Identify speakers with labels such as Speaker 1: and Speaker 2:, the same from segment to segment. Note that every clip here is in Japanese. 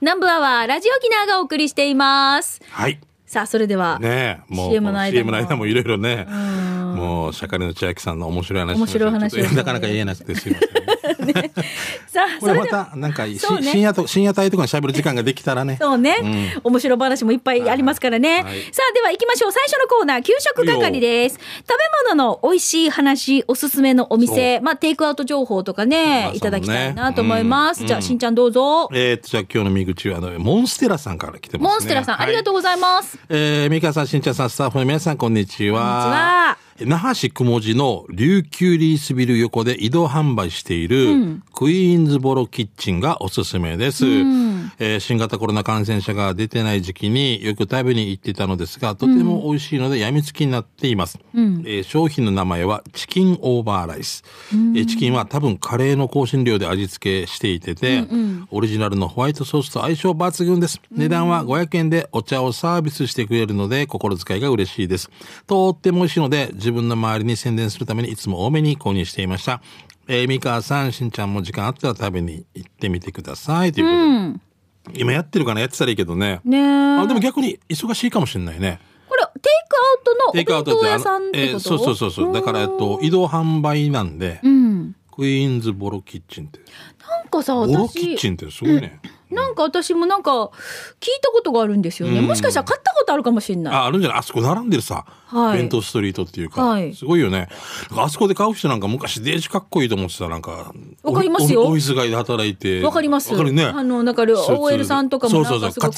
Speaker 1: 南部アワーラジオキナーがお送りしています。はい。さあ、それでは、
Speaker 2: ねもう CM の間も CM の間もいろいろね、もう釈迦の千秋さんの面白い話面白い話、ね、なかなか言えなくてすいません、
Speaker 1: ねさあこれまた
Speaker 2: なんか、深夜と深夜帯とかにしゃべる時間ができたらねそうね、うん、
Speaker 1: 面白話もいっぱいありますからね、はい、さあでは行きましょう最初のコーナー給食係です食べ物の美味しい話おすすめのお店まあテイクアウト情報とかね、いただきたいなと思います、うん、じゃあしんちゃんどうぞ
Speaker 2: えー、っとじゃあ今日のみぐはあのモンステラさんから来てますモンステラさん、ありがと
Speaker 1: うございます、
Speaker 2: えー、みかさんしんちゃんさんスタッフの皆さんこんにちはこんにちは那覇市雲寺の琉球リースビル横で移動販売している、クイーンズボロキッチンがおすすめです、うん、えー、新型コロナ感染者が出てない時期によく食べに行ってたのですがとても美味しいのでやみつきになっています、うん、えー、商品の名前はチキンオーバーライス、うん、えー、チキンは多分カレーの香辛料で味付けしていてて、うんうん、オリジナルのホワイトソースと相性抜群です値段は500円でお茶をサービスしてくれるので心遣いが嬉しいですとっても美味しいので自分の周りに宣伝するためにいつも多めに購入していました。えー、美川さん、しんちゃんも時間あったら食べに行ってみてください。ということで。うん今やってるかなやってたらいいけどね
Speaker 1: ねあでも逆に
Speaker 2: 忙しいかもしれないね
Speaker 1: これテイクアウトのお弁当屋さんってこと、えー、そうそうそうそ
Speaker 2: うだから、えっと、移動販売なんで、うん、クイーンズボロキッチンって
Speaker 1: なんかさボロキッチンってすごいね、うんなんか私もなんか聞いたことがあるんですよね、うん、もしかしたら買ったことあるかもしれないあ
Speaker 2: あるんじゃないあそこ並んでるさ、はい、弁当ストリートっていうか、はい、すごいよねあそこで買う人なんか昔デージかっこいいと思ってたなんかわかりますよオフィス街で働いてわかりますわかるねあ
Speaker 1: のなんか OL さんとかもそうそう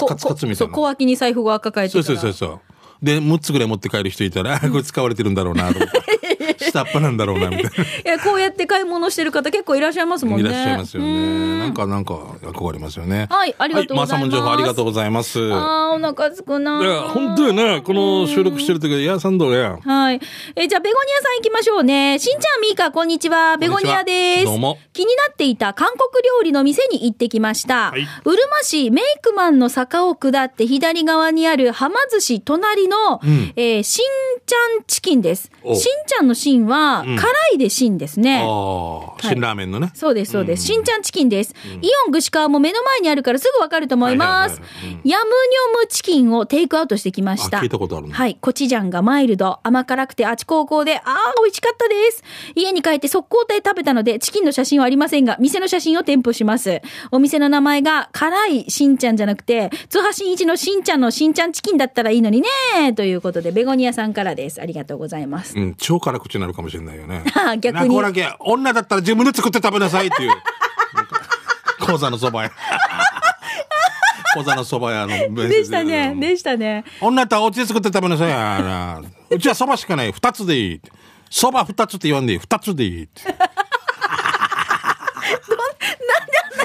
Speaker 1: そう小脇に財布が抱えてそうそうそう
Speaker 2: そうで6つぐらい持って帰る人いたら、これ使われてるんだろうなと思って。下っ端なんだろうなみ
Speaker 1: たいな いやこうやって買い物してる方結構いらっしゃいますもんねいらっしゃいま
Speaker 2: すよねなんかなんか憧れますよねはいありがとうございます、はい、マサモン情報ありがとうございます
Speaker 1: あお腹すくないや本
Speaker 2: 当よねこの収録してる時エアサンドがや
Speaker 1: はいえじゃあベゴニアさん行きましょうねしんちゃんみーかこんにちはベゴニアですどうも気になっていた韓国料理の店に行ってきました、うるま市メイクマンの坂を下って左側にあるはま寿司隣の、うん、えー、しんちゃんチキンですしんちゃんのしんンは、辛いで辛ですね。
Speaker 2: はい、辛ラーメンのね。
Speaker 1: そうです、そうです。し、んちゃんチキンです。イオン串川も目の前にあるからすぐわかると思います。ヤムニョムチキンをテイクアウトしてきました。聞いたことあるはい。コチジャンがマイルド、甘辛くてあち高校で、ああ、美味しかったです。家に帰って速攻で食べたので、チキンの写真はありませんが、店の写真を添付します。お店の名前が、辛いしんちゃんじゃなくて、津波しんいのしんちゃんのしんちゃんチキンだったらいいのにねということで、ベゴニアさんからです。ありがとうございま
Speaker 2: す。うん、超辛口ちになるかもしれないよね 逆に女だったら自分で作って食べなさいっていう講 座のそば屋。講 座のそば屋のでした
Speaker 1: ねでしたね女とお
Speaker 2: 家で作って食べなさいうちはそばしかない二つでいいそば二つって言わんでいい二つでいいって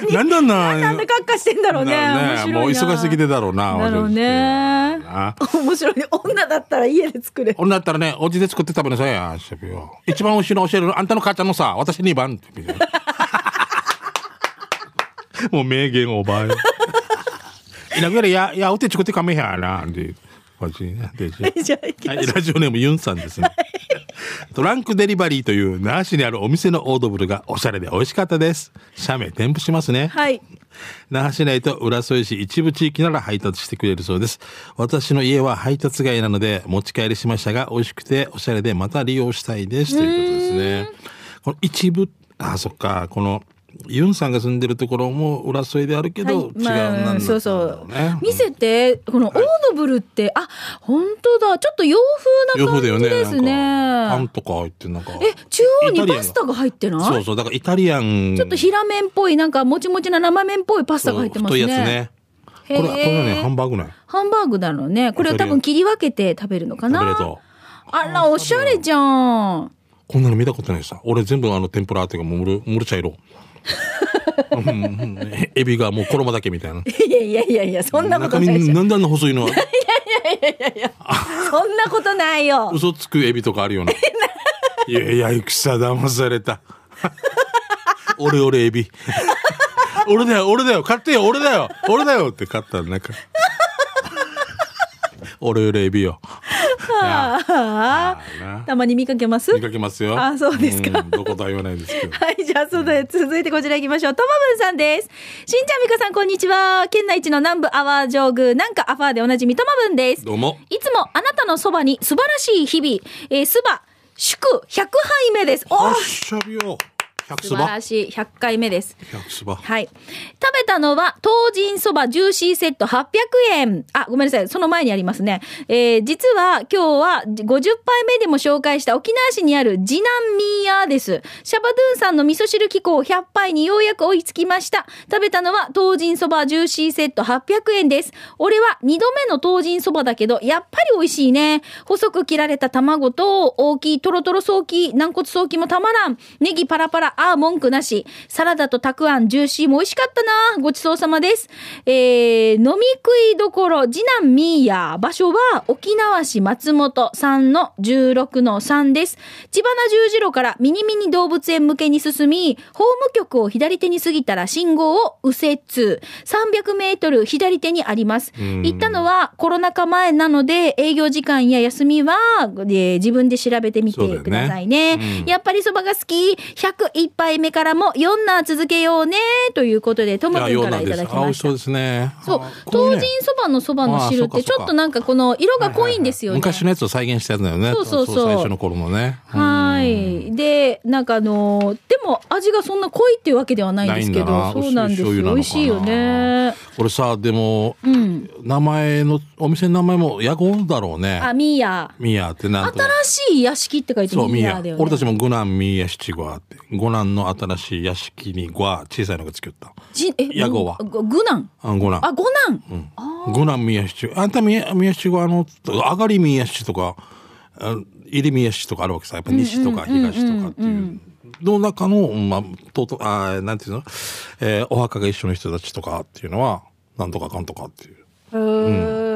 Speaker 2: 何なんだな。なん
Speaker 1: でカッカしてんだろうね。ねもう忙しすぎて
Speaker 2: だろうな。だろう
Speaker 1: ね。面白い。女だったら家で作れ。
Speaker 2: 女だったらね、おじで作って食べなさいよ一番後ろ教えるあんたの母ちゃんのさ、私2番。もう名言おばあ。いなくなりや、やうて作ってかめへんやな。で、わラジオネームユンさんですね。トランクデリバリーという那覇市にあるお店のオードブルがおしゃれで美味しかったです写メ添付しますねはい那覇市内と浦添市一部地域なら配達してくれるそうです私の家は配達外なので持ち帰りしましたが美味しくておしゃれでまた利用したいですということですねこの一部あそっかこの「ユンさんが住んでるところも浦添であるけど、はい、違うなん、ね、そう
Speaker 1: そう見せてこのオードブルって、あ本当だちょっと洋風な感じですねねパン
Speaker 2: とか入ってなんか
Speaker 1: え中央にパスタが入ってないそうそう
Speaker 2: だからイタリアンちょっ
Speaker 1: と平麺っぽいなんかもちもちな生麺っぽいパスタが入ってますね太いやつねこれこれねハンバーグないハンバーグだろうねこれを多分切り分けて食べるのかなあらおしゃれじゃん
Speaker 2: こんなの見たことないさ俺全部あの天ぷらっていうかもうむれちゃいろうん、エビがもう衣だけみたいな
Speaker 1: いやいやいやいやそんなことないで
Speaker 2: なんであんな細いの いやい
Speaker 1: やいやいやそんなことないよ
Speaker 2: 嘘つくエビとかあるよないやいや戦騙された俺俺エビ俺だよ俺だよ買ってよ俺だよ俺だよって買ったらなんか俺俺エビよ
Speaker 1: たまに見かけます見かけますよあそうですか、
Speaker 2: どこだ言わないで
Speaker 1: すけど はいじゃあそで続いてこちら行きましょうトマぶんさんですしんちゃんみかさんこんにちは県内一の南部アワー上宮なんかアファーでおなじみトマぶんですどうもいつもあなたのそばに素晴らしい日々えー、すば祝100杯目ですおっしゃびよ素晴らしい。100回目です。はい。食べたのは、東人そばジューシーセット800円。あ、ごめんなさい。その前にありますね。えー、実は今日は50杯目でも紹介した沖縄市にある次男ミーヤーです。シャバドゥンさんの味噌汁機構100杯にようやく追いつきました。食べたのは、東人そばジューシーセット800円です。俺は2度目の東人そばだけど、やっぱり美味しいね。細く切られた卵と、大きいトロトローキ軟骨ーキもたまらん。ネギパラパラ、ああ、文句なし。サラダとたくあん、ジューシーも美味しかったな。ごちそうさまです。えー、飲み食いどころ、次男ミーヤ。場所は沖縄市松本3の16の3です。千葉な十字路からミニミニ動物園向けに進み、法務局を左手に過ぎたら信号を右折。300メートル左手にあります。行ったのはコロナ禍前なので、営業時間や休みは、えー、自分で調べてみてくださいね。ねうん、やっぱり蕎麦が好き。101杯目からも4な続けようねということでともくんからいただきましたそ
Speaker 2: うですね
Speaker 1: そう当人そばのそばの汁ってちょっとなんかこの色が濃いんですよね、はいはい、昔
Speaker 2: のやつを再現したやつだよねそうそうそう最初の頃のね
Speaker 1: はいでなんかあのでも味がそんな濃いっていうわけではないんですけどそうなんですよ美味しいよね
Speaker 2: これさでも、うん、名前のお店の名前も屋号だろうねあミーヤミーヤってなん新
Speaker 1: しい屋敷って書いてミーヤだよね俺た
Speaker 2: ちもグナンミーヤ七五あって五ナンの新しい屋敷にごは小さいのが作った
Speaker 1: じえやごはごぐな
Speaker 2: あごなんあごなん、うんあ五男宮七あんた宮宮七はあの上がり宮七とかあ入り宮七とかあるわけさやっぱ西とか東とかっていうの中のまあとうとうあなんていうの、えー、お墓が一緒の人たちとかっていうのはなんとかかんとかっていう
Speaker 1: う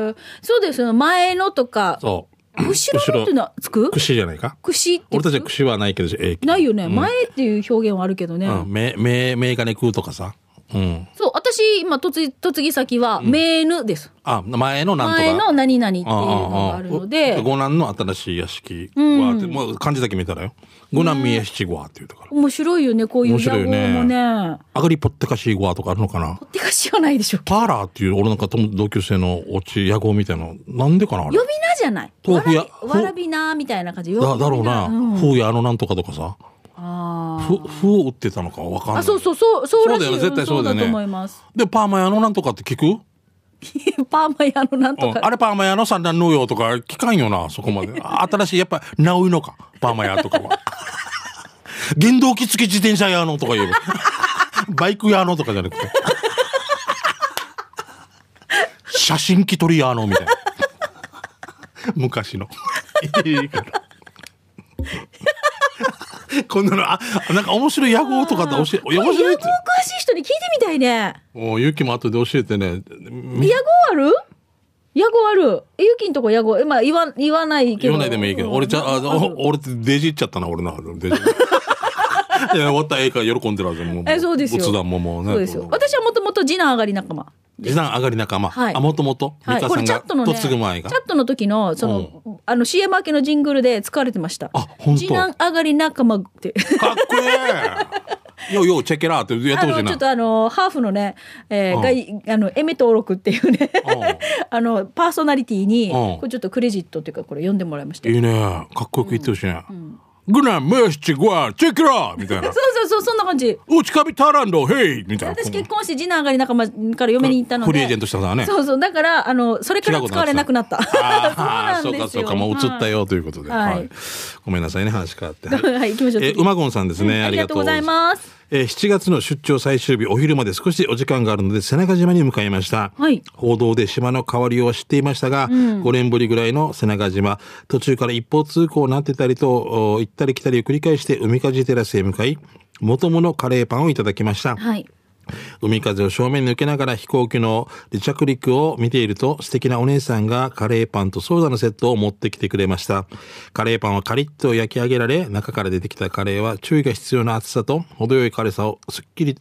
Speaker 1: ん、そうですよ前のとか
Speaker 2: そう串ろっていうのはつく串じゃないか
Speaker 1: 串って俺た
Speaker 2: ちは串はないけど、えー、
Speaker 1: ないよね、うん、前っていう表現はあるけどね。うん、
Speaker 2: め、め、めがね食うとかさ。うん、
Speaker 1: そう、私、今、とつ、とつぎ先は、めーぬです。
Speaker 2: あ、前のなんとか。前の何々っていうのがあるので。五男の新しい屋敷は、うん、もう漢字だけ見たらよ。五男宮七五はっていうと
Speaker 1: ころ。面白いよね、こういう野望もね。ね
Speaker 2: あがりぽってかしごはとかあるのかな。ぽってかしはないでしょ。パーラーっていう、俺なんか同級生のおち、野号みたいな。なんでかなあれ。呼
Speaker 1: び名ゃない豆腐屋わらびなみたいな感じだだろうな、うん、
Speaker 2: やあのなんとかとかさ
Speaker 1: あ
Speaker 2: ふふを売ってたのかわかんないあそう
Speaker 1: そうそうそうらしいそうだよね絶対そうだよねで
Speaker 2: パーマ屋のなんとかって聞く
Speaker 1: パーマ屋のなんとか、うん、あ
Speaker 2: れパーマ屋の三段農業とか聞かんよなそこまで 新しいやっぱ直うのかパーマ屋とかは 原動機付き自転車屋のとか言うバイク屋のとかじゃなくて写真機撮り屋のみたいな 昔の いい こんなのあなんか面白い野号とかって教え面白いっ
Speaker 1: て野号詳しい人に聞いてみたいね
Speaker 2: おゆきも後で教えてね野
Speaker 1: 号ある野号あるゆきんとこ野号まあ言わ言わないけど言わないでもいいけど、うん、俺ちゃあ俺っ
Speaker 2: てデジっちゃったな俺のデジいや終わったらええから喜んでるはずもうえそうですよ仏壇ももねそうです
Speaker 1: よ私はもともと次男上がり仲間
Speaker 2: 時短上がり仲間。はい、あ、もともと。はい、これチャットの、ね、チャッ
Speaker 1: トの時の、その、あの、CM 明けのジングルで使われてました。あ、本当時短上がり仲間って。かっこ
Speaker 2: ええよよチェケラーってやってほしいな。ちょっと
Speaker 1: あのハーフのね、えー、があのエメ登録っていうね、あのパーソナリティにこれちょっとクレジットっていうかこれ読んでもらいました。いい
Speaker 2: ね、かっこよく言ってほしいね。うんうんグナムヤシチゴアチェキラーみたいなそう
Speaker 1: そうそうそんな感じ
Speaker 2: ウチカビタランドヘイみたいな
Speaker 1: 私結婚して次男上がり仲間から嫁に行ったのでフリーエージェ
Speaker 2: ントしたからねそ
Speaker 1: うそうだからあのそれから使われなくなったそう
Speaker 2: なんですそうかそうかもう移ったよということで、はい、ごめんなさいね話変わって
Speaker 1: はい、行きましょうえうま
Speaker 2: ごんさんですね、ありがとうござい
Speaker 1: ます
Speaker 2: えー、7月の出張最終日お昼まで少しお時間があるので背中島に向かいました、はい、報道で島の変わりを知っていましたが、うん、5年ぶりぐらいの背中島途中から一方通行になってたりと行ったり来たりを繰り返して海かじテラスへ向かいもとものカレーパンをいただきました、はい海風を正面に受けながら飛行機の離着陸を見ていると素敵なお姉さんがカレーパンとソーダのセットを持ってきてくれました。カレーパンはカリッと焼き上げられ、中から出てきたカレーは注意が必要な厚さと程よい軽さをすっきり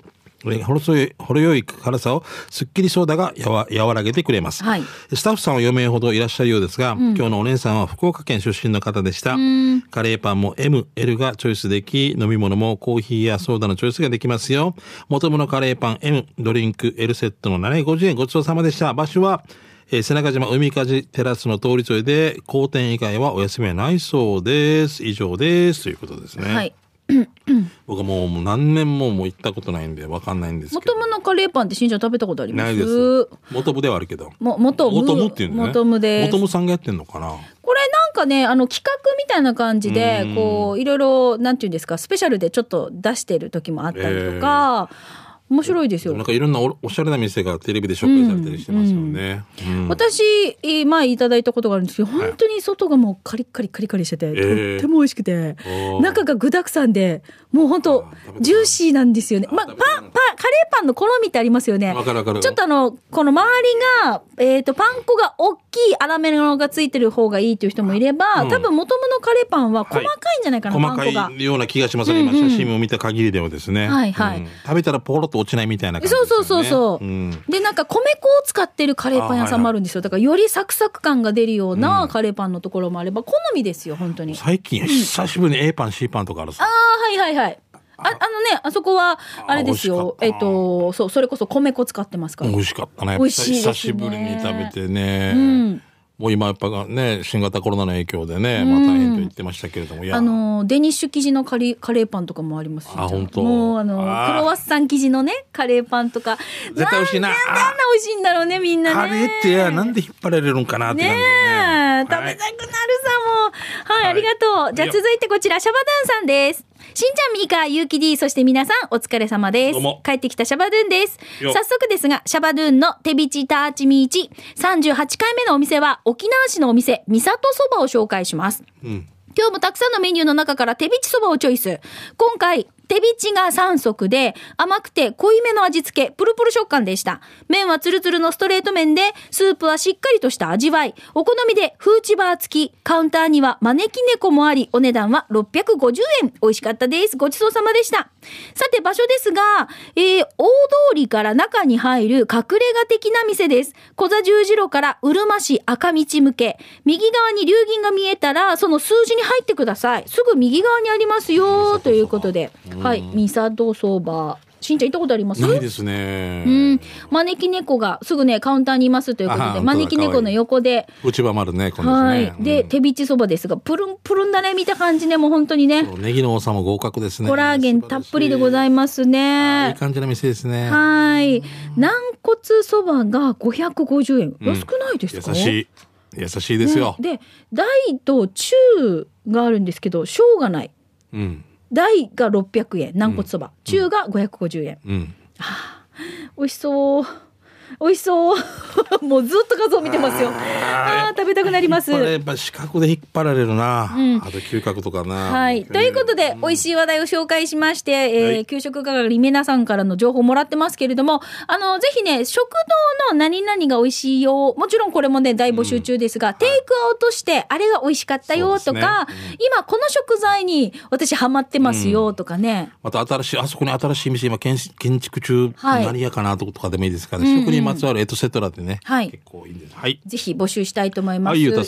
Speaker 2: ほろそい、ほろよい辛さをすっきりソーダがやわ和らげてくれます、はい、スタッフさんは4名ほどいらっしゃるようですが、うん、今日のお姉さんは福岡県出身の方でした。カレーパンも M、L がチョイスでき、飲み物もコーヒーやソーダのチョイスができますよ。元のカレーパン M、ドリンク L セットの750円ごちそうさまでした。場所は、えー、背中島海風テラスの通り沿いで、好店以外はお休みはないそうです。以上です。ということですね。はい。僕はもう何年ももう行ったことないんで分かんないんです
Speaker 1: けど元のカレーパンってしんちゃん食べたことありますないです
Speaker 2: 元部ではあるけど
Speaker 1: もとも元部っていうんだね元部で元部
Speaker 2: さんがやってんのかな
Speaker 1: これなんかねあの企画みたいな感じでこういろいろなんていうんですかスペシャルでちょっと出してる時もあったりとか、えー面白いですよ。なん
Speaker 2: かいろんなおしゃれな店がテレビで紹介されたりしてますよね。
Speaker 1: 私前いただいたことがあるんですけど、本当に外がもうカリカリカリカリしてて、とっても美味しくて、中が具沢山で、もう本当ジューシーなんですよね。まパンパカレーパンの好みってありますよね。ちょっとあのこの周りがえっ、とパン粉が大きい粗めのがついてる方がいいという人もいれば、多分もとも々カレーパンは細かいんじゃないかな、細か
Speaker 2: いような気がしますね。今写真を見た限りではですね。はいはい。食べたらポロと落ちないみたいな感じ、ね、そうそうそうそう、うん、
Speaker 1: でなんか米粉を使ってるカレーパン屋さんもあるんですよだからよりサクサク感が出るようなカレーパンのところもあれば好みですよ本当に最近久
Speaker 2: しぶりに A パン C パンとかあるさ、
Speaker 1: ああはいはいはいああのねあそこはあれですよえっ、ー、とそうそれこそ米粉使ってますから美
Speaker 2: 味しかったね美味しい、ね、久しぶりに食べてね、うんもう今やっぱね、新型コロナの影響でね、まあ大変と言ってましたけれども、あ
Speaker 1: の、デニッシュ生地のカリカレーパンとかもあります
Speaker 2: あ、本当もうあの、クロワ
Speaker 1: ッサン生地のね、カレーパンとか。絶対美
Speaker 2: 味しいな。なんであんな
Speaker 1: 美味しいんだろうね、みんなね。カレ
Speaker 2: ーってなんで引っ張られるんかなって感じね。
Speaker 1: ね食べたくなるさ、もう。はい、ありがとう。じゃあ続いてこちら、シャバドゥンさんです。しんちゃん、ミーカー、ゆき D、そして皆さん、お疲れ様です。帰ってきたシャバドゥンです。早速ですが、シャバドゥンの手びちターチミーチ、38回目のお店は、沖縄市のお店、みさとそばを紹介します。うん今日もたくさんのメニューの中から手びちそばをチョイス。今回、手びちが3足で、甘くて濃いめの味付け、プルプル食感でした。麺はツルツルのストレート麺で、スープはしっかりとした味わい。お好みでフーチバー付き、カウンターには招き猫もあり、お値段は650円。美味しかったです。ごちそうさまでした。さて、場所ですが、えー、大通りから中に入る隠れ家的な店です。小座十字路からうるま市赤道向け。右側に流銀が見えたら、その数字に入ってください。すぐ右側にありますよ、ということで。はい、ミサド相しんちゃん行ったことありますないです
Speaker 2: ね。う
Speaker 1: ん。招き猫がすぐね、カウンターにいますということで、招き猫の横で。
Speaker 2: 内場丸ね、このはい。
Speaker 1: で、手びちそばですが、プルンプルンだね、見た感じね、もう本当にね。
Speaker 2: ネギの王様合格ですね。コ
Speaker 1: ラーゲンたっぷりでございますね。いい
Speaker 2: 感じの店ですね。
Speaker 1: はい。軟骨そばが550円。安くないですか、優し
Speaker 2: い。優しいですよ。
Speaker 1: で、大と中があるんですけど、しょうがない。うん。大が600円軟骨そば、中が550円、うん、あ美味しそう美味しそう もうずっと画像見てますよああ食べたくなりますやっぱ
Speaker 2: 視覚で引っ張られるな、うん、あと嗅覚とかなは
Speaker 1: い、ということで、うん、美味しい話題を紹介しまして、えー、はい、給食係皆さんからの情報もらってますけれどもあのぜひね食堂の何々が美味しいよもちろんこれもね大募集中ですが、うん、テイクアウトしてあれが美味しかったよとか、ね、今この食材に私ハマってますよとかね、
Speaker 2: また新しいあそこに新しい店今建建築中、何屋かなとかでもいいですから、ね、職人まつわるエトセトラでね、
Speaker 1: はい、結構いいんです。はい。ぜひ募集したいと思います。はい、は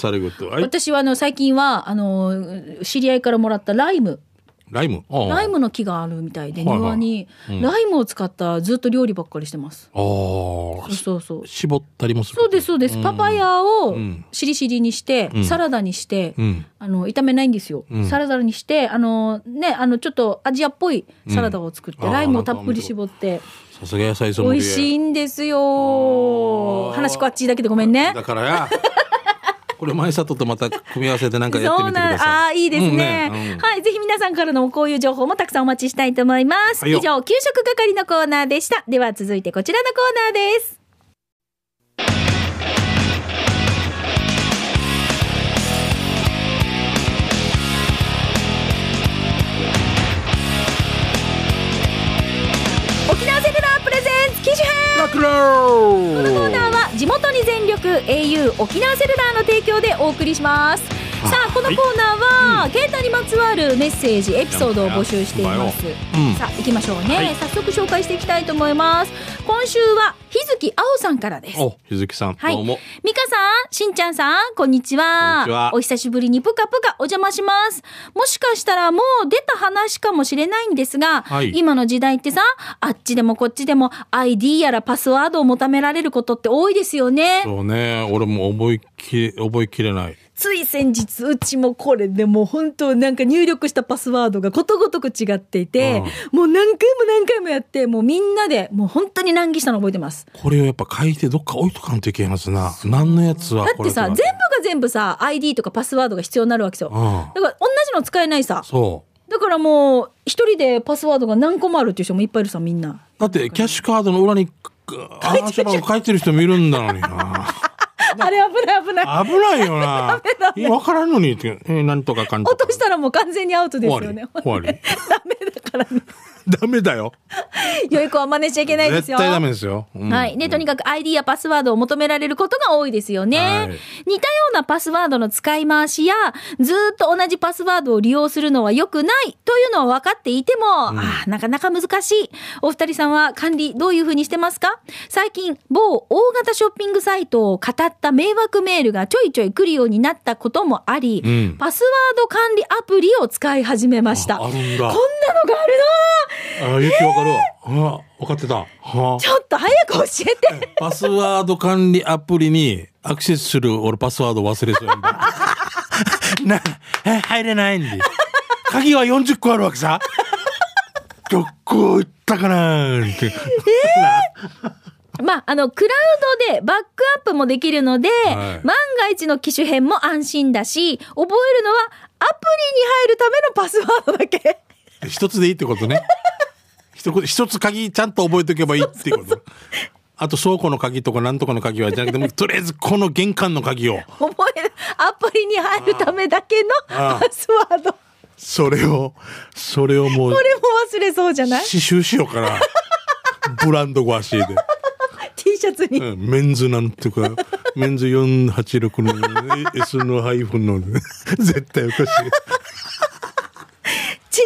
Speaker 1: い、私はあの最近はあの知り合いからもらったライム。
Speaker 2: ライムライ
Speaker 1: ムの木があるみたいで、はいはい、庭に、ライムを使ったずっと料理ばっかりしてます。
Speaker 2: ああ。そうそうそう。絞ったりもする。そ
Speaker 1: うですそうです。パパヤをしりしりにして、うん、サラダにして、うん、あの炒めないんですよ、うん。サラダにして、あのねあのちょっとアジアっぽいサラダを作って、ライムをたっぷり絞って。
Speaker 2: さすが野菜ソム美味し
Speaker 1: いんですよ話こっちだけでごめんねだ
Speaker 2: からや これ前里とまた組み合わせてなんかやってみてああいいですねうんねうん、
Speaker 1: はいぜひ皆さんからのこういう情報もたくさんお待ちしたいと思います、はい、以上給食係のコーナーでしたでは続いてこちらのコーナーです機種編このコーナーは地元に全力 au 沖縄セルラーの提供でお送りしますさあこのコーナーは、はい、携帯にまつわるメッセージエピソードを募集しています、うん、さあ行きましょうね、はい、早速紹介していきたいと思います今週は日月青さんからです
Speaker 2: 日月さん、はい、どうも
Speaker 1: 美香さんしんちゃんさんこんにちはお久しぶりにぷかぷかお邪魔しますもしかしたらもう出た話かもしれないんですが、はい、今の時代ってさあっちでもこっちでも ID やらパスワードを求められることって多いですよね
Speaker 2: そうね俺も覚えき覚えきれない
Speaker 1: つい先日うちもこれでもう本当なんか入力したパスワードがことごとく違っていて、うん、もう何回も何回もやってもうみんなでもう本当に難儀したの覚えてます
Speaker 2: これをやっぱ書いてどっか置いとかんといけますな何のやつはだってさ全部が
Speaker 1: 全部さ ID とかパスワードが必要になるわけでうん、だから同じの使えないさそうだからもう一人でパスワードが何個もあるっていう人もいっぱいいるさみんな
Speaker 2: だってキャッシュカードの裏にああ書いてる人もいるんだのにな
Speaker 1: あれ危ない危ない。危ないよな。わか
Speaker 2: らんのにって、えー、なんとかかん落
Speaker 1: としたらもう完全にアウトですよね。終わり。ダメだ
Speaker 2: から、ね。ダメだよ。
Speaker 1: 良い子は真似しちゃいけないですよ。絶対ダメです
Speaker 2: よ。うん、はい。
Speaker 1: ね、とにかく ID やパスワードを求められることが多いですよね。はい、似たようなパスワードの使い回しや、ずっと同じパスワードを利用するのは良くないというのは分かっていても、うん、あなかなか難しい。お二人さんは管理どういうふうにしてますか最近、某大型ショッピングサイトを語った迷惑メールがちょいちょい来るようになったこともあり、うん、パスワード管理アプリを使い始めました。こんなのがあるのあ、ゆきわか
Speaker 2: るわ。あ、分かってた。はちょ
Speaker 1: っと早く教え
Speaker 2: て。パスワード管理アプリにアクセスする俺パスワード忘れそうやん な、え、入れないんで。鍵は40個あるわけさ。どこ行ったかなって。え
Speaker 1: ー、まあ、あの、クラウドでバックアップもできるので、はい、万が一の機種編も安心だし、覚えるのはアプリに入るためのパスワードだけ。
Speaker 2: 一つでいいってことね 一一つ鍵ちゃんと覚えておけばいいっていうことあと倉庫の鍵とか何とかの鍵はじゃなくてとりあえずこの玄関の鍵を
Speaker 1: 覚えるアプリに入るためだけのパスワード
Speaker 2: それをそれをもうこ
Speaker 1: れも忘れそうじゃない刺
Speaker 2: 繍しようかな ブランドご足で
Speaker 1: T シャツに、う
Speaker 2: ん、メンズなんていうかメンズ486の S のハイフンの、絶対おかしい
Speaker 1: ちな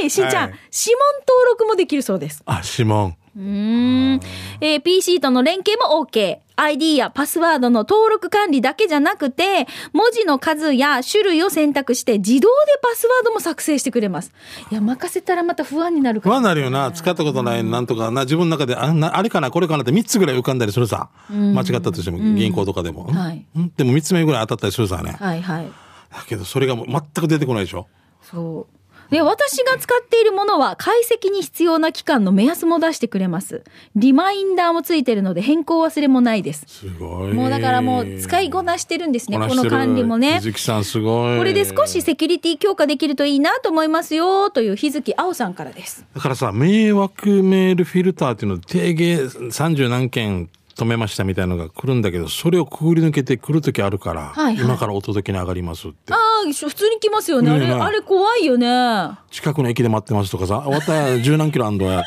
Speaker 1: みにしんちゃん、はい、指紋登録もできるそうです
Speaker 2: あ指紋
Speaker 1: うん、えー、PC との連携も OK。ID やパスワードの登録管理だけじゃなくて、文字の数や種類を選択して、自動でパスワードも作成してくれます。いや、任せたらまた不安になるから、
Speaker 2: 不安なるよな。使ったことない、なんとかな。自分の中で、あなあれかな、これかなって3つぐらい浮かんだりするさ。間違ったとしても、銀行とかでも。はい、でも3つ目ぐらい当たったりするさね。はいはい。だけど、それがもう全く出てこないでしょ。
Speaker 1: そう。で私が使っているものは解析に必要な期間の目安も出してくれますリマインダーもついてるので変更忘れもないですすごいもうだからもう使いこなしてるんですねこの管理もね
Speaker 2: これで少
Speaker 1: しセキュリティ強化できるといいなと思いますよという日月青さんからで
Speaker 2: すだからさ迷惑メールフィルターっていうの定義30何件止めましたみたいなのが来るんだけどそれをくぐり抜けて来る時あるから、はいはい、今からお届けに上がりますっ
Speaker 1: てああ普通に来ますよね、ね、あれあれ怖いよね
Speaker 2: 近くの駅で待ってますとかさ終わった十何キロあんどや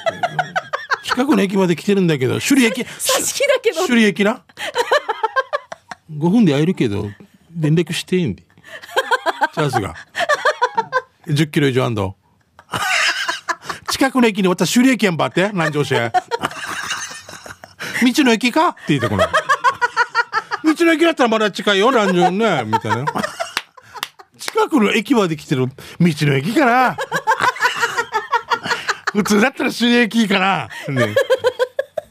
Speaker 2: 近くの駅まで来てるんだけど首里駅だけ首里駅な5分で会えるけど連絡していいんでチャンスが10キロ以上あんど近くの駅に私首里駅やんばって南城市道の駅か?」って言ってこ道の駅だったらまだ近いよ何十ね」みたいな近くの駅まで来てる道の駅かな普通だったら収駅かなね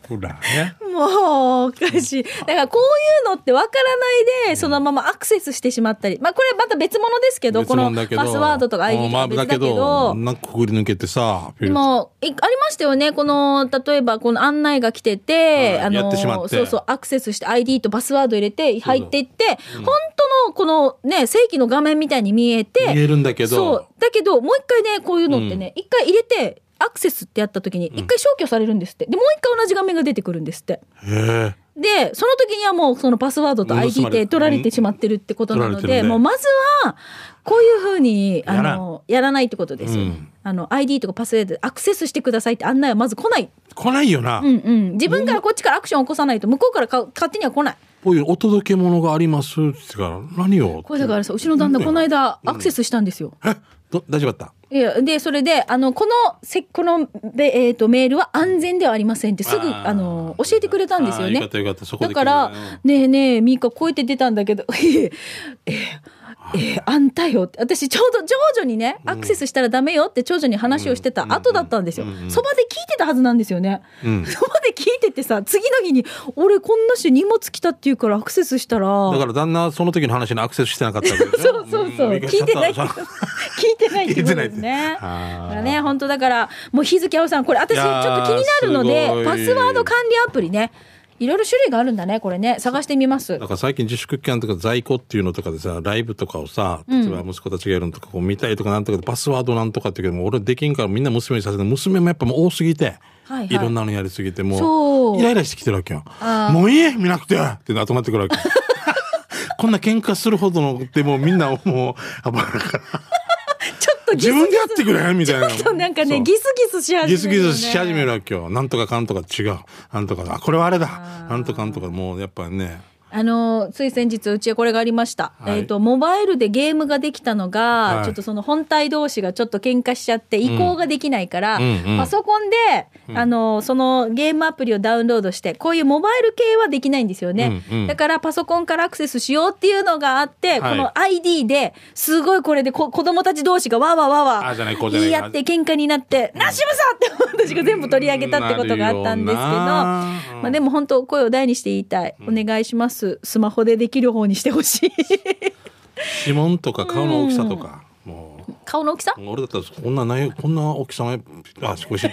Speaker 2: ほら
Speaker 1: ねもうおかしいだからこういうのってわからないでそのままアクセスしてしまったりまあこれまた別物ですけどこのパスワードとか ID とか別だけど
Speaker 2: なんかくぐり抜けてさも
Speaker 1: うありましたよねこの例えばこの案内が来ててあのそうそうアクセスして ID とパスワード入れて入っていって本当のこのね正規の画面みたいに見えて見えるんだけどそうだけどもう一回ねこういうのってね一回入れてアクセスってやった時に一回消去されるんですって、でもう一回同じ画面が出てくるんですってでその時にはもうそのパスワードと ID で取られてしまってるってことなので、もうまずはこういうふうにあのやらないってことですよ、ねあの ID とかパスワードでアクセスしてくださいって案内はまず来ない来ないよな、うんうん、自分からこっちからアクションを起こさないと向こうからか勝手には来ない
Speaker 2: こういうお届け物がありますってから何を
Speaker 1: これだからさうちの旦那この間アクセスしたんですよ、うん、
Speaker 2: 大丈夫だった
Speaker 1: いやでそれであのこのせこので、えーと、メールは安全ではありませんってすぐあの教えてくれたんですよね。
Speaker 2: だから
Speaker 1: ねえねえミカこうやって出たんだけどえー、えー、あんたよって私ちょうど長女にね、アクセスしたらダメよって長女に話をしてた後だったんですよ、そばで聞いてたはずなんですよね、そばで聞いててさ次の日に「俺こんなし荷物来たって言うからアクセスしたら」だ
Speaker 2: から旦那その時の話にアクセスしてなかった そうそ
Speaker 1: うそう、聞いてない聞いてないってことですねだね本当だからもう日付あおさんこれ私ちょっと気になるのでパスワード管理アプリねいろいろ種類があるんだねこれね探してみますだか
Speaker 2: ら最近自粛期間とか在庫っていうのとかでさライブとかをさ例えば息子たちがやるのとかこう見たいとかなんとかパスワードなんとかって言うけど俺できんからみんな娘にさせて娘もやっぱもう多すぎて。はいはい、いろんなのやりすぎてもうイライラしてきてるわけよ。もういい見なくてってなとってくるわけ。こんな喧嘩するほどのでもみんなもう暴れから。と自分でやってくれみたいな。ちょっと
Speaker 1: なんかね、ギスギスし始める、ね、ギスギスし始める
Speaker 2: わけよ。なんとかかんとか違う。なんとかあ、これはあれだ。なんとかんとか、もうやっぱね。
Speaker 1: あのつい先日うちへこれがありました、はい、えーと、モバイルでゲームができたのが、はい、ちょっとその本体同士がちょっと喧嘩しちゃって移行ができないから、うんうんうん、パソコンで、あのそのゲームアプリをダウンロードしてこういうモバイル系はできないんですよね、うんうん、だからパソコンからアクセスしようっていうのがあって、はい、この ID ですごいこれでこ子供たち同士がわわわわ言い合って喧嘩になって「なしむさ!」って私が全部取り上げたってことがあったんですけど、まあ、でも本当声を大にして言いたいお願いしますススマホでできる方にしてほしい指
Speaker 2: 紋とか顔の大きさと
Speaker 1: か、もう顔の大きさ
Speaker 2: 俺だったらこんなないこんな大きさ
Speaker 1: あ少し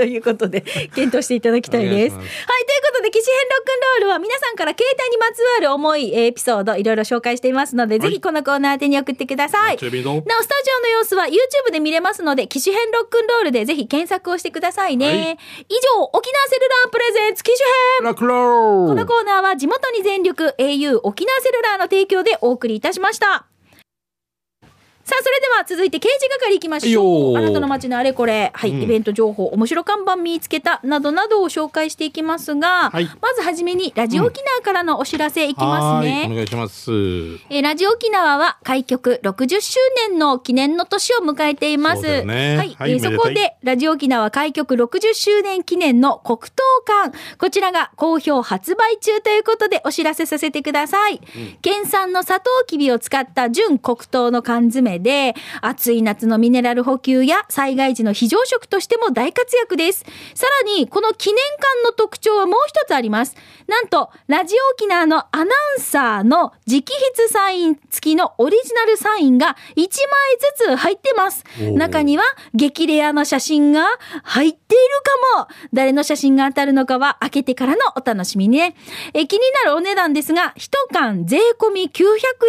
Speaker 1: ということで、検討していただきたいです。いすはい、ということで、機種編ロックンロールは皆さんから携帯にまつわる重い、エピソード、いろいろ紹介していますので、はい、ぜひこのコーナー宛に送ってください。なお、スタジオの様子は YouTube で見れますので、機種編ロックンロールでぜひ検索をしてくださいね。はい、以上、沖縄セルラープレゼンツ機種編ロックローこのコーナーは地元に全力 au 沖縄セルラーの提供でお送りいたしました。さあ、それでは続いて刑事係いきましょう。あなたの街のあれこれ、はい、うん、イベント情報、面白看板見つけた、などなどを紹介していきますが、はい、まずはじめに、ラジオ沖縄からのお知らせいきますね。うん、お願いします。えラジオ沖縄は開局60周年の記念の年を迎えています。ね、はい、はい、えー、そこで、ラジオ沖縄開局60周年記念の黒糖館、こちらが好評発売中ということでお知らせさせてください。うん、県産のサトウキビを使った純黒糖の缶詰で、暑い夏のミネラル補給や災害時の非常食としても大活躍です。さらに、この記念館の特徴はもう一つあります。なんと、ラジオ沖縄のアナウンサーの直筆サイン付きのオリジナルサインが1枚ずつ入ってます。中には激レアの写真が入っているかも。誰の写真が当たるのかは開けてからのお楽しみね。え気になるお値段ですが、1缶税込み900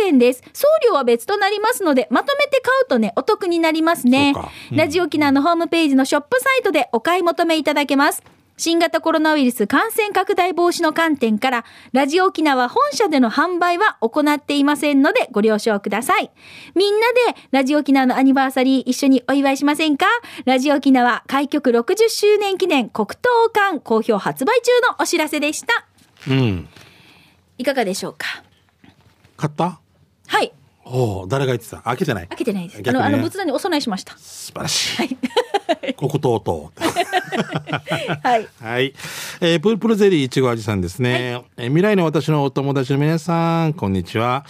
Speaker 1: 円です。送料は別となりますので、まととめて買うとね、お得になりますね。うん、ラジオ沖縄のホームページのショップサイトでお買い求めいただけます。新型コロナウイルス感染拡大防止の観点から、ラジオ沖縄本社での販売は行っていませんのでご了承ください。みんなでラジオ沖縄のアニバーサリー一緒にお祝いしませんかラジオ沖縄開局60周年記念黒糖館好評発売中のお知らせでした。うん。いかがでしょうか買ったはい。
Speaker 2: お誰が言ってた開けてない開けてないです、ね、あのあの仏壇
Speaker 1: にお供えしました素晴らしい、
Speaker 2: はい、黒糖糖はい、はいえー、プルプルゼリーいちご味さんですね、はい、えー、未来の私のお友達の皆さんこんにちは、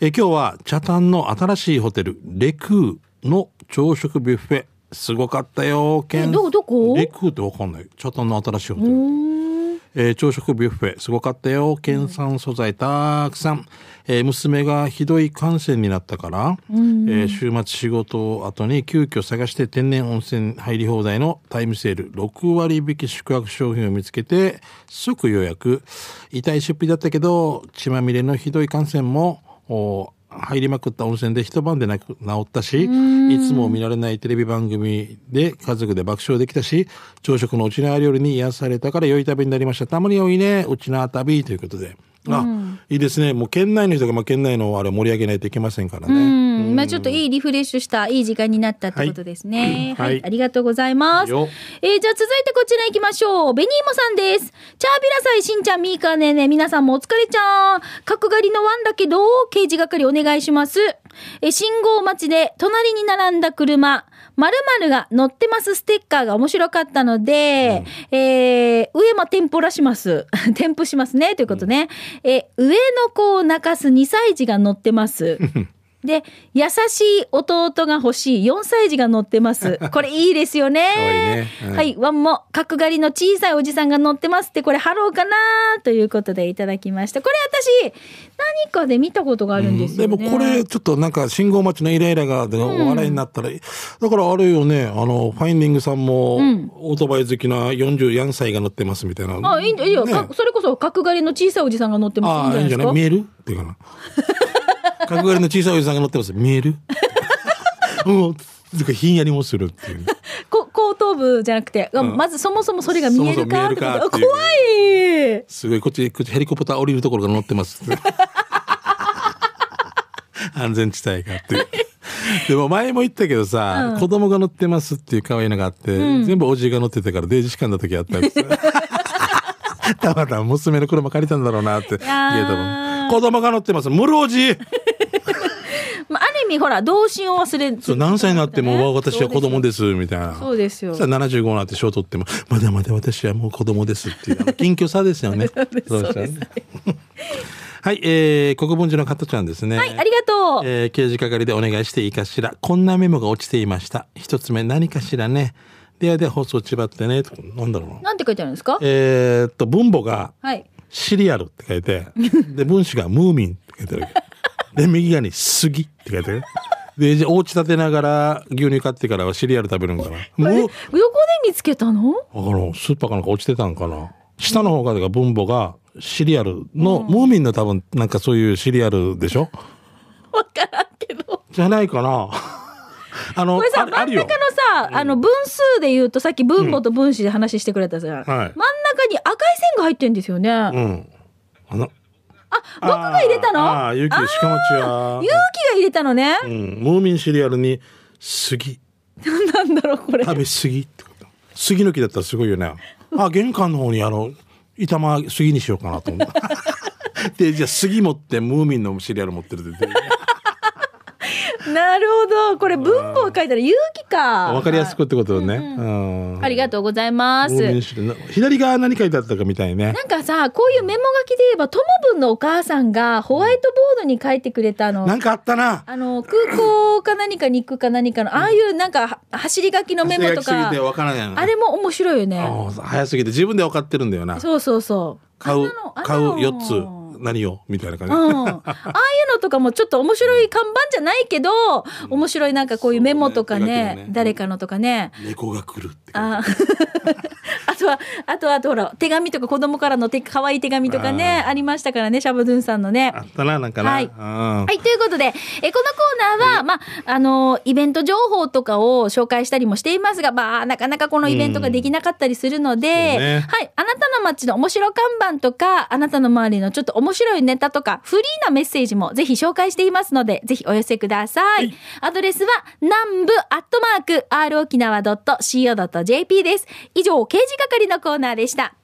Speaker 2: うん、えー、今日は茶炭の新しいホテルレクーの朝食ビュッフェすごかったよ。えどこどこ？レクーってわかんない。チャの新しいホテル。えー、朝食ビュッフェすごかったよ県産素材たくさん、えー、娘がひどい感染になったから、えー、週末仕事後に急遽探して天然温泉入り放題のタイムセール6割引き宿泊商品を見つけて即予約痛い出費だったけど血まみれのひどい感染も入りまくった温泉で一晩でなく治ったし、いつも見られないテレビ番組で家族で爆笑できたし、朝食の沖縄料理に癒されたから良い旅になりました。たまに良いね、ち縄旅ということで。あ、うん、いいですね。もう県内の人が、まあ、県内のあれ盛り上げないといけません
Speaker 1: からね。まあちょっといいリフレッシュしたいい時間になったってことですね。はい、はいはい、ありがとうございます。えー、じゃあ続いてこちら行きましょう。ベニーモさんです。チャービラサイ、しんちゃん、みーかねね、皆さんもお疲れちゃん。角刈りのワンだけど、刑事係お願いします。え、信号待ちで隣に並んだ車。〇〇が乗ってますステッカーが面白かったので、うん、えー、上テ添付らします。添付しますね、ということね。うん、え、上の子を泣かす2歳児が乗ってます。で、優しい弟が欲しい4歳児が乗ってます。これいいですよね。いねはい、はい、ワンも角刈りの小さいおじさんが乗ってますって、これハローかなということでいただきました。これ私、何かで見たことがあるんですよ、ねうん、でもこれちょっ
Speaker 2: となんか信号待ちのイライラがお笑いになったら、うん、だからあれよね、あの、ファインディングさんも、オートバイ好きな44歳が乗ってますみたいな。うん、あ、
Speaker 1: いいよ、ね、それこそ角刈りの小さいおじさんが乗ってますみたいな。いいんじゃない見え
Speaker 2: るっていうかな。角刈りの小さいおじさんが乗ってます。見える うかひんやりもするっていう、
Speaker 1: こ後頭部じゃなくて、うん、まずそもそもそれが見えるかってこと怖い
Speaker 2: すごいこっちこっちヘリコプター降りるところが乗ってます 安全地帯があってでも前も言ったけどさ、うん、子供が乗ってますっていう可愛いのがあって、うん、全部おじいが乗ってたからデージ時間の時あったんですたまたま娘の車借りたんだろうなって言えたもん子供が乗ってます無ルおじ
Speaker 1: 味ほら童心を忘れて、そ
Speaker 2: う何歳になっても、私は子供ですみたいな
Speaker 1: そうですよさ
Speaker 2: 75になって賞取ってもまだまだ私はもう子供ですっていう謙虚さですよね
Speaker 1: そうですね
Speaker 2: はい、えー、国分寺の加トちゃんですね。はい、ありがとう。えー、刑事係でお願いしていいかしら。こんなメモが落ちていました。一つ目、何かしらね。でやで放送ちばってね。なんだろうな。
Speaker 1: なんて書いてあるんですか
Speaker 2: えー、っと、分母が、はい。シリアルって書いて、で、分子がムーミンって書いてある。で、右側に杉って書いてる。で、お家建てながら牛乳買ってからはシリアル食べるんかな。もう、で
Speaker 1: 見つけたの
Speaker 2: あの、スーパーかなんか落ちてたんかな。下の方が、だから分母がシリアルの、うん、ムーミンの多分なんかそういうシリアルでしょわからんけど。じゃないかな。あの、これさ、真ん中の
Speaker 1: さ、うん、あの、分数で言うと、さっき分母と分子で話してくれたさ、うんはい、真ん中に赤い線が入ってんですよね。う
Speaker 2: ん。あの、僕が入れたのああ、ゆき、しかもちは。ゆきが
Speaker 1: 入れたのね。うん、
Speaker 2: ムーミンシリアルに、杉。なんだろう、これ。食べ杉ってこと。杉の木だったらすごいよね。あ、玄関の方に、あの、板間杉にしようかなと思った。で、じゃあ杉持って、ムーミンのシリアル持ってるで。
Speaker 1: なるほどこれ文法書いたら勇気かわ
Speaker 2: かりやすくってことね、
Speaker 1: ありがとうございます
Speaker 2: 左側何書いてあったかみたいねな
Speaker 1: んかさこういうメモ書きで言えば友文のお母さんがホワイトボードに書いてくれたのなんかあったなあの空港か何かに行くか何かのああいうなんか走り書きのメモとか
Speaker 2: あ
Speaker 1: れも面白いよね
Speaker 2: 早すぎて自分で分かってるんだよな
Speaker 1: そうそうそう買う買う4
Speaker 2: つ何をみたいな感じ、うん、ああい
Speaker 1: うのとかもちょっと面白い看板じゃないけど、うん、面白いなんかこういうメモとかね、ね、誰かのとかね猫が来るってあ あとはあとはほら手紙とか子供からの手可愛い手紙とかねありましたからねシャブドゥンさんのねあっ
Speaker 2: たななんかな、はい、は
Speaker 1: い、ということでえこのコーナーは、はい、まああのイベント情報とかを紹介したりもしていますがまあなかなかこのイベントができなかったりするので、うんね、はいあなたの街の面白看板とかあなたの周りのちょっと面面白いネタとか、フリーなメッセージもぜひ紹介していますので、ぜひお寄せください。はい、アドレスは、南部アットマーク、r 沖縄 .co.jp です。以上、刑事係のコーナーでした。